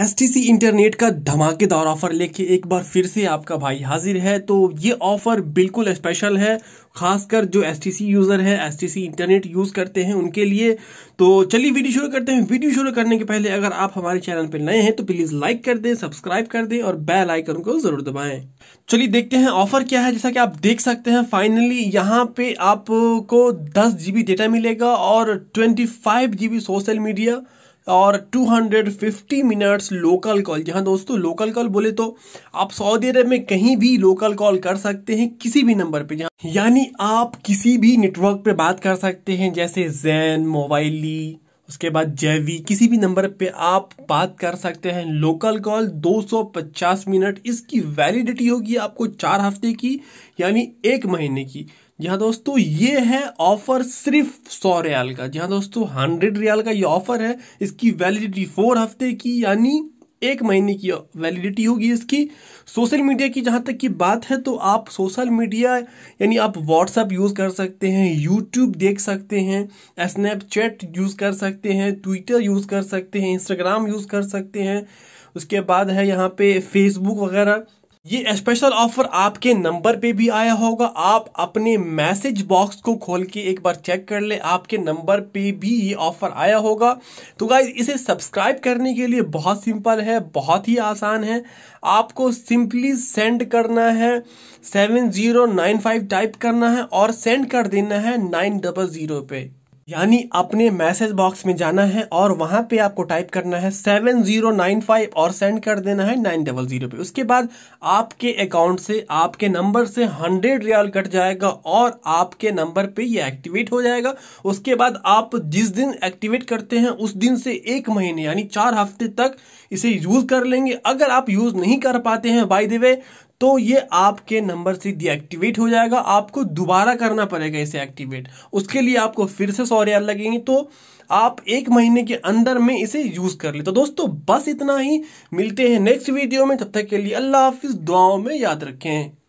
S T C internet का धमाकेदार offer लेके एक बार फिर से आपका भाई हाजिर है तो ये ऑफर बिल्कुल स्पेशल है खासकर जो एस टी सी यूज़र है S T C internet use करते हैं उनके लिए तो चलिए वीडियो शुरू करते हैं वीडियो शुरू करने के पहले अगर आप हमारे चैनल पर नए हैं तो प्लीज़ लाइक कर दें सब्सक्राइब कर दें और बेल आइकन को ज़रूर दबाएं चलिए देखते हैं ऑफर क्या है जैसा कि आप देख सकते हैं फाइनली यहाँ पे आपको दस जी डेटा मिलेगा और ट्वेंटी फाइव सोशल मीडिया और 250 मिनट्स लोकल कॉल जहाँ दोस्तों लोकल कॉल बोले तो आप सऊदी अरब में कहीं भी लोकल कॉल कर सकते हैं किसी भी नंबर पे यानी आप किसी भी नेटवर्क पे बात कर सकते हैं जैसे जैन मोबाइली उसके बाद जैवी किसी भी नंबर पे आप बात कर सकते हैं लोकल कॉल 250 मिनट इसकी वैलिडिटी होगी आपको चार हफ्ते की यानी एक महीने की जी हाँ दोस्तों ये है ऑफर सिर्फ सौ रियाल का जी हाँ दोस्तों हंड्रेड रियाल का ये ऑफर है इसकी वैलिडिटी फोर हफ्ते की यानी एक महीने की वैलिडिटी होगी इसकी सोशल मीडिया की जहाँ तक की बात है तो आप सोशल मीडिया यानी आप व्हाट्सअप यूज़ कर सकते हैं यूट्यूब देख सकते हैं स्नैपचैट यूज़ कर सकते हैं ट्विटर यूज़ कर सकते हैं इंस्टाग्राम यूज़ कर सकते हैं उसके बाद है यहाँ पे फेसबुक वगैरह ये स्पेशल ऑफर आपके नंबर पे भी आया होगा आप अपने मैसेज बॉक्स को खोल के एक बार चेक कर ले आपके नंबर पे भी ये ऑफर आया होगा तो गाइज इसे सब्सक्राइब करने के लिए बहुत सिंपल है बहुत ही आसान है आपको सिंपली सेंड करना है seven zero nine five type करना है और सेंड कर देना है नाइन डबल जीरो पे यानी अपने मैसेज बॉक्स में जाना है और वहां पे आपको टाइप करना है सेवन जीरो नाइन फाइव और सेंड कर देना है नाइन डबल जीरो पे उसके बाद आपके अकाउंट से आपके नंबर से हंड्रेड रियाल कट जाएगा और आपके नंबर पे ये एक्टिवेट हो जाएगा उसके बाद आप जिस दिन एक्टिवेट करते हैं उस दिन से एक महीने यानी चार हफ्ते तक इसे यूज कर लेंगे अगर आप यूज नहीं कर पाते हैं बाई द वे तो ये आपके नंबर से डीएक्टिवेट हो जाएगा आपको दोबारा करना पड़ेगा इसे एक्टिवेट उसके लिए आपको फिर से सौ रियाल लगेंगे तो आप एक महीने के अंदर में इसे यूज़ कर ले तो दोस्तों बस इतना ही मिलते हैं नेक्स्ट वीडियो में तब तक के लिए अल्लाह हाफिज़ दुआओं में याद रखें